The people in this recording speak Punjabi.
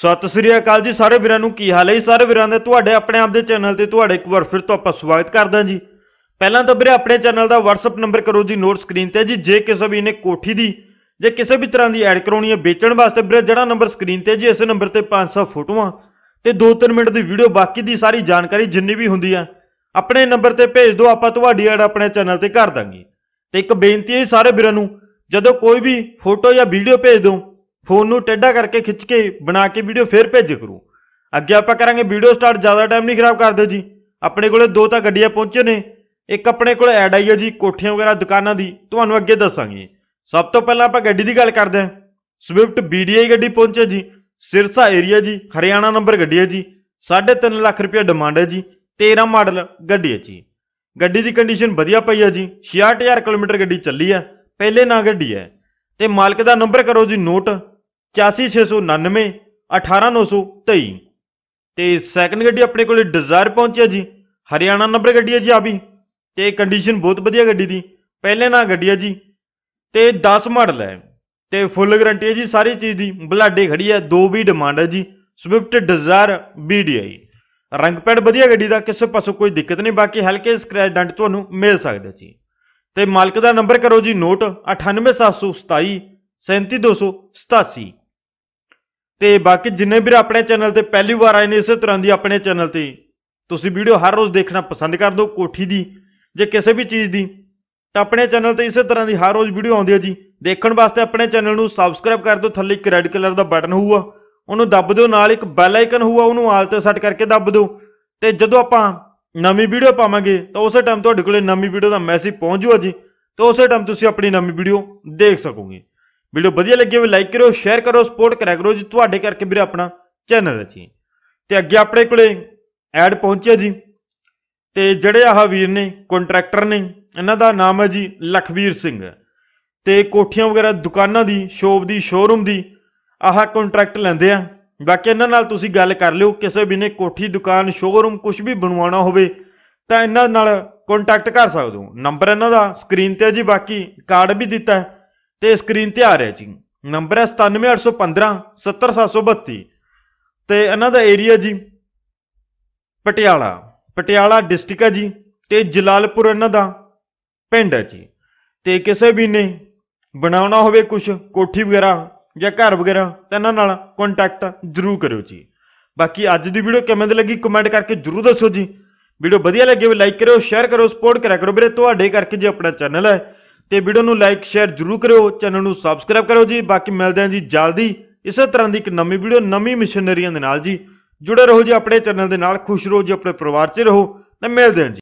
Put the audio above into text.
ਸਤਿ ਸ੍ਰੀ ਅਕਾਲ ਜੀ ਸਾਰੇ ਵੀਰਾਂ ਨੂੰ ਕੀ ਹਾਲ ਹੈ ਸਾਰੇ ਵੀਰਾਂ ਦਾ ਤੁਹਾਡੇ ਆਪਣੇ ਆਪ ਦੇ ਚੈਨਲ ਤੇ ਤੁਹਾਡੇ ਇੱਕ ਵਾਰ ਫਿਰ ਤੋਂ ਆਪਾਂ ਸਵਾਗਤ ਕਰਦੇ ਹਾਂ ਜੀ ਪਹਿਲਾਂ ਤਾਂ ਵੀਰੇ ਆਪਣੇ ਚੈਨਲ ਦਾ WhatsApp ਨੰਬਰ ਕਰੋ ਜੀ ਨੋਟ ਸਕਰੀਨ ਤੇ ਜੀ ਜੇ ਕਿਸੇ ਵੀ ਨੇ ਕੋਠੀ ਦੀ ਜੇ ਕਿਸੇ ਵੀ ਤਰ੍ਹਾਂ ਦੀ ਐਡ ਕਰਾਉਣੀ ਹੈ ਵੇਚਣ ਵਾਸਤੇ ਵੀਰੇ ਜਿਹੜਾ ਨੰਬਰ ਸਕਰੀਨ ਤੇ ਜੀ ਇਸੇ ਨੰਬਰ ਤੇ 500 ਫੋਟੋਆਂ ਤੇ 2-3 ਮਿੰਟ ਦੀ ਵੀਡੀਓ ਬਾਕੀ ਦੀ ਸਾਰੀ ਜਾਣਕਾਰੀ ਜਿੰਨੀ ਵੀ ਹੁੰਦੀ ਆ ਆਪਣੇ ਨੰਬਰ ਤੇ ਭੇਜ ਦਿਓ ਆਪਾਂ ਤੁਹਾਡੀ ਐਡ ਆਪਣੇ ਚੈਨਲ ਤੇ ਕਰ ਦਾਂਗੇ ਤੇ ਇੱਕ ਬੇਨਤੀ ਹੈ ਸਾਰੇ ਵੀਰਾਂ ਨੂੰ ਜਦੋਂ ਕੋਈ ਵੀ ਫੋਟੋ ਜਾਂ ਵੀਡੀਓ ਭੇਜ ਦਿਓ ਫੋਨ ਨੂੰ ਟੇਢਾ ਕਰਕੇ ਖਿੱਚ ਕੇ ਬਣਾ ਕੇ ਵੀਡੀਓ ਫੇਰ ਭੇਜੇ ਕਰੋ ਅੱਗੇ ਆਪਾਂ ਕਰਾਂਗੇ ਵੀਡੀਓ ਸਟਾਰਟ ਜ਼ਿਆਦਾ ਟਾਈਮ ਨਹੀਂ ਖਰਾਬ ਕਰਦੇ ਜੀ ਆਪਣੇ ਕੋਲੇ ਦੋ ਤਾਂ ਗੱਡੀਆਂ ਪਹੁੰਚੇ ਨੇ ਇੱਕ ਆਪਣੇ ਕੋਲ ਐਡ ਆਈ ਹੈ ਜੀ ਕੋਠੀਆਂ ਵਗੈਰਾ ਦੁਕਾਨਾਂ ਦੀ ਤੁਹਾਨੂੰ ਅੱਗੇ ਦੱਸਾਂਗੇ ਸਭ ਤੋਂ ਪਹਿਲਾਂ ਆਪਾਂ ਗੱਡੀ ਦੀ ਗੱਲ ਕਰਦੇ ਹਾਂ ਸਵਿਫਟ ਬੀਡੀਆਈ ਗੱਡੀ ਪਹੁੰਚੇ ਜੀ ਸਿਰਸਾ ਏਰੀਆ ਜੀ ਹਰਿਆਣਾ ਨੰਬਰ ਗੱਡੀ ਹੈ ਜੀ 3.5 ਲੱਖ ਰੁਪਏ ਡਿਮਾਂਡ ਹੈ ਜੀ 13 ਮਾਡਲ ਗੱਡੀ ਹੈ ਜੀ ਗੱਡੀ ਦੀ ਕੰਡੀਸ਼ਨ ਵਧੀਆ ਪਈ ਹੈ ਜੀ 66000 ਕਿਲੋਮੀਟਰ ਗੱਡੀ ਚੱਲੀ ਹੈ ਪਹਿਲੇ ਨਾ ਗੱਡੀ ਹੈ ਤੇ ਮਾਲਕ ਦਾ ਨੰਬਰ ਕਰੋ ਜੀ ਨੋਟ 18923 ਤੇ ਸੈਕੰਡ ਗੱਡੀ ਆਪਣੇ ਕੋਲੇ ਡਿਜ਼ਾਇਰ ਪਹੁੰਚਿਆ ਜੀ ਹਰਿਆਣਾ ਨੰਬਰ ਗੱਡੀ ਹੈ ਜੀ ਆ ਵੀ ਤੇ ਕੰਡੀਸ਼ਨ ਬਹੁਤ ਵਧੀਆ ਗੱਡੀ ਦੀ ਪਹਿਲੇ ਨਾਲ ਗੱਡੀ ਹੈ ਜੀ ਤੇ 10 ਮਾਡਲ ਹੈ ਤੇ ਫੁੱਲ ਗਾਰੰਟੀ ਹੈ ਜੀ ਸਾਰੀ ਚੀਜ਼ ਦੀ ਬਲਾਡੇ ਖੜੀ ਹੈ ਦੋ ਵੀ ਡਿਮਾਂਡ ਹੈ ਜੀ ਸਵਿਫਟ ਡਿਜ਼ਾਇਰ ਬੀਡੀਆਈ ਰੰਗ ਪੈਡ ਵਧੀਆ ਗੱਡੀ ਦਾ ਕਿਸੇ ਪਾਸੋਂ ਕੋਈ ਦਿੱਕਤ ਨਹੀਂ ਬਾਕੀ ਹਲਕੇ ਸਕ੍ਰੈਚ ਡੰਟ ਤੁਹਾਨੂੰ ਮਿਲ ਸਕਦੇ ਜੀ ਤੇ ਮਾਲਕ ਦਾ ਨੰਬਰ ਕਰੋ ਜੀ ਨੋਟ 98727 37287 ਤੇ ਬਾਕੀ ਜਿੰਨੇ ਵੀਰ ਆਪਣੇ ਚੈਨਲ ਤੇ ਪਹਿਲੀ ਵਾਰ ਆਏ ਨੇ ਇਸੇ ਤਰ੍ਹਾਂ ਦੀ ਆਪਣੇ ਚੈਨਲ ਤੇ ਤੁਸੀਂ ਵੀਡੀਓ ਹਰ ਰੋਜ਼ ਦੇਖਣਾ ਪਸੰਦ ਕਰ ਦਿਓ ਕੋਠੀ ਦੀ ਜੇ ਕਿਸੇ ਵੀ ਚੀਜ਼ ਦੀ ਤਾਂ ਆਪਣੇ ਚੈਨਲ ਤੇ ਇਸੇ ਤਰ੍ਹਾਂ ਦੀ ਹਰ ਰੋਜ਼ ਵੀਡੀਓ ਆਉਂਦੀ ਹੈ ਜੀ ਦੇਖਣ ਵਾਸਤੇ ਆਪਣੇ ਚੈਨਲ ਨੂੰ ਸਬਸਕ੍ਰਾਈਬ ਕਰ ਦਿਓ ਥੱਲੇ ਇੱਕ ਰੈੱਡ ਕਲਰ ਦਾ ਬਟਨ ਹੋਊਗਾ ਉਹਨੂੰ ਦੱਬ ਦਿਓ ਨਾਲ ਇੱਕ ਬੈਲ ਆਈਕਨ ਹੋਊਗਾ ਉਹਨੂੰ ਆਲ ਤੇ ਸੈੱਟ ਕਰਕੇ ਦੱਬ ਦਿਓ ਤੇ ਜਦੋਂ ਆਪਾਂ ਨਵੀਂ ਵੀਡੀਓ ਪਾਵਾਂਗੇ ਤਾਂ ਉਸੇ ਟਾਈਮ ਤੁਹਾਡੇ ਕੋਲੇ ਨਵੀਂ ਵੀਡੀਓ ਦਾ ਮੈਸੇਜ ਪਹੁੰਚ ਜੂਗਾ ਜੀ ਤੇ ਉਸੇ ਟਾਈਮ ਤੁਸੀਂ ਆਪਣੀ ਨਵੀਂ ਵੀਡੀਓ ਦੇਖ ਸਕੋਗੇ ਵੀਡੀਓ ਵਧੀਆ ਲੱਗੀ ਹੋਵੇ ਲਾਈਕ ਕਰੋ ਸ਼ੇਅਰ ਕਰੋ ਸਪੋਰਟ ਕਰਿਆ ਕਰੋ ਜੀ ਤੁਹਾਡੇ ਕਰਕੇ ਵੀਰੇ ਆਪਣਾ ਚੈਨਲ ਹੈ ਜੀ ਤੇ ਅੱਗੇ ਆਪਣੇ ਕੋਲੇ ਐਡ ਪਹੁੰਚਿਆ ਜੀ ਤੇ ਜਿਹੜੇ ਆਹ ਵੀਰ ਨੇ ਕੰਟਰੈਕਟਰ ਨੇ ਇਹਨਾਂ ਦਾ ਨਾਮ ਹੈ ਜੀ ਲਖਵੀਰ ਸਿੰਘ ਤੇ ਕੋਠੀਆਂ ਵਗੈਰਾ ਦੁਕਾਨਾਂ ਦੀ ਸ਼ੋਪ ਦੀ ਸ਼ੋਰੂਮ ਦੀ ਆਹ ਕੰਟਰੈਕਟ ਲੈਂਦੇ ਆ ਬਾਕੀ ਇਹਨਾਂ ਨਾਲ ਤੁਸੀਂ ਗੱਲ ਕਰ ਲਿਓ ਕਿਸੇ ਵੀ ਨੇ ਕੋਠੀ ਦੁਕਾਨ ਸ਼ੋਰੂਮ ਕੁਝ ਵੀ ਬਣਵਾਉਣਾ ਹੋਵੇ ਤਾਂ ਇਹਨਾਂ ਨਾਲ ਕੰਟੈਕਟ ਕਰ ਸਕਦੇ ਹੋ ਨੰਬਰ ਇਹਨਾਂ ਦਾ ਸਕਰੀਨ ਤੇ ਜੀ ਬਾਕੀ ਕਾਰਡ ਵੀ ਦਿੱਤਾ ਹੈ ਤੇ ਸਕਰੀਨ ਤੇ ਆ ਰਿਹਾ ਜੀ ਨੰਬਰ ਹੈ 97815 70732 ਤੇ ਇਹਨਾਂ ਦਾ ਏਰੀਆ ਜੀ ਪਟਿਆਲਾ ਪਟਿਆਲਾ ਡਿਸਟ੍ਰਿਕਟ ਹੈ ਜੀ ਤੇ ਜਲਾਲਪੁਰ ਇਹਨਾਂ ਦਾ ਪਿੰਡ ਹੈ ਜੀ ਤੇ ਕਿਸੇ ਵੀ ਨੇ ਬਣਾਉਣਾ ਹੋਵੇ ਕੁਝ ਕੋਠੀ ਵਗੈਰਾ ਜਾਂ ਘਰ ਵਗੈਰਾ ਤਾਂ ਇਹਨਾਂ ਨਾਲ ਕੰਟੈਕਟ ਜ਼ਰੂਰ ਕਰਿਓ ਜੀ ਬਾਕੀ ਅੱਜ ਦੀ ਵੀਡੀਓ ਕਿਵੇਂ ਦੀ ਲੱਗੀ ਕਮੈਂਟ ਕਰਕੇ ਜ਼ਰੂਰ ਦੱਸੋ ਜੀ ਵੀਡੀਓ ਵਧੀਆ ਲੱਗੇ ਲਾਈਕ ਕਰਿਓ ਸ਼ੇਅਰ ਕਰਿਓ ਸਪੋਰਟ ਕਰਿਆ ਕਰੋ ਵੀਰੇ ਤੁਹਾਡੇ ਕਰਕੇ ਜੇ ਆਪਣਾ ਚੈਨਲ ਹੈ ਤੇ ਵੀਡੀਓ ਨੂੰ ਲਾਈਕ ਸ਼ੇਅਰ ਜਰੂਰ ਕਰਿਓ ਚੈਨਲ ਨੂੰ ਸਬਸਕ੍ਰਾਈਬ ਕਰਿਓ ਜੀ ਬਾਕੀ ਮਿਲਦੇ ਹਾਂ ਜੀ ਜਲਦੀ ਇਸੇ ਤਰ੍ਹਾਂ ਦੀ ਇੱਕ ਨਵੀਂ ਵੀਡੀਓ ਨਵੀਂ ਮਿਸ਼ਨਰੀਆਂ ਦੇ ਨਾਲ ਜੀ ਜੁੜੇ ਰਹੋ ਜੀ ਆਪਣੇ ਚੈਨਲ ਦੇ ਨਾਲ ਖੁਸ਼ ਰਹੋ ਜੀ ਆਪਣੇ ਪਰਿਵਾਰ 'ਚ ਰਹੋ ਤੇ ਮਿਲਦੇ ਹਾਂ ਜੀ